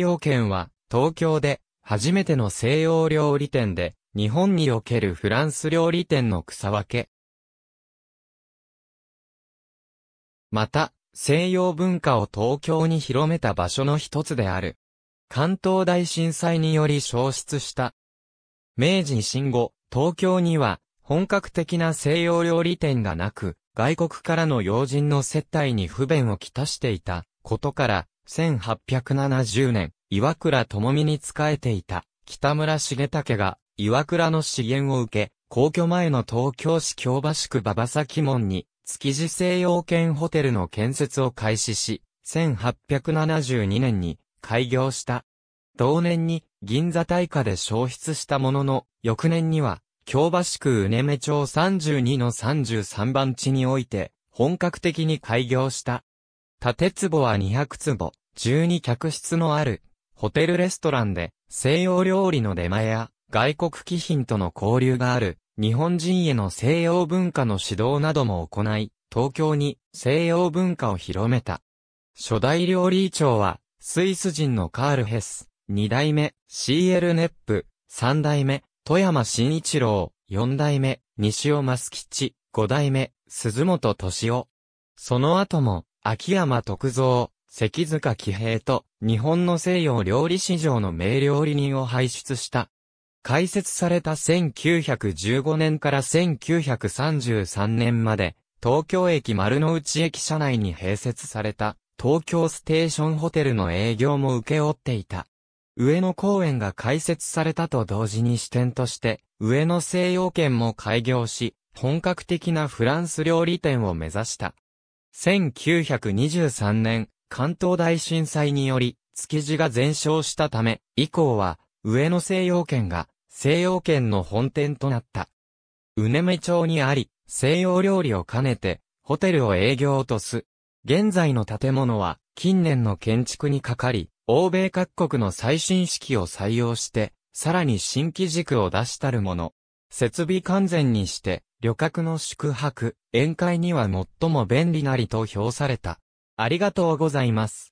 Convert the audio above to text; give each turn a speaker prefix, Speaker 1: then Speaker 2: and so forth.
Speaker 1: 洋圏は、東京で、初めての西洋料理店で、日本におけるフランス料理店の草分け。また、西洋文化を東京に広めた場所の一つである。関東大震災により消失した。明治維新後、東京には、本格的な西洋料理店がなく、外国からの要人の接待に不便をきたしていたことから、1870年、岩倉智美に仕えていた北村重武が岩倉の資源を受け、皇居前の東京市京橋区馬場崎門に築地西洋圏ホテルの建設を開始し、1872年に開業した。同年に銀座大火で消失したものの、翌年には京橋区うねめ町32の33番地において、本格的に開業した。建壺は200坪、12客室のある、ホテルレストランで、西洋料理の出前や、外国貴賓との交流がある、日本人への西洋文化の指導なども行い、東京に西洋文化を広めた。初代料理長は、スイス人のカール・ヘス、2代目、CL ネップ、3代目、富山慎一郎、4代目、西尾益吉、5代目、鈴本敏夫。その後も、秋山徳造、関塚喜平と日本の西洋料理市場の名料理人を輩出した。開設された1915年から1933年まで、東京駅丸の内駅舎内に併設された東京ステーションホテルの営業も請け負っていた。上野公園が開設されたと同時に支店として、上野西洋圏も開業し、本格的なフランス料理店を目指した。1923年、関東大震災により、築地が全焼したため、以降は、上野西洋圏が、西洋圏の本店となった。うねめ町にあり、西洋料理を兼ねて、ホテルを営業とす。現在の建物は、近年の建築にかかり、欧米各国の最新式を採用して、さらに新規軸を出したるもの。設備完全にして、旅客の宿泊、宴会には最も便利なりと評された。ありがとうございます。